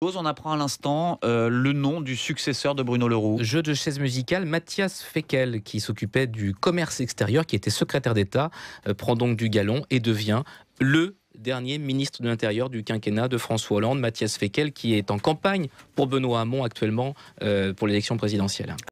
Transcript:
On apprend à l'instant euh, le nom du successeur de Bruno Leroux. Jeu de chaise musicale, Mathias Fekel, qui s'occupait du commerce extérieur, qui était secrétaire d'État, euh, prend donc du galon et devient le dernier ministre de l'Intérieur du quinquennat de François Hollande, Mathias Fekel, qui est en campagne pour Benoît Hamon actuellement euh, pour l'élection présidentielle.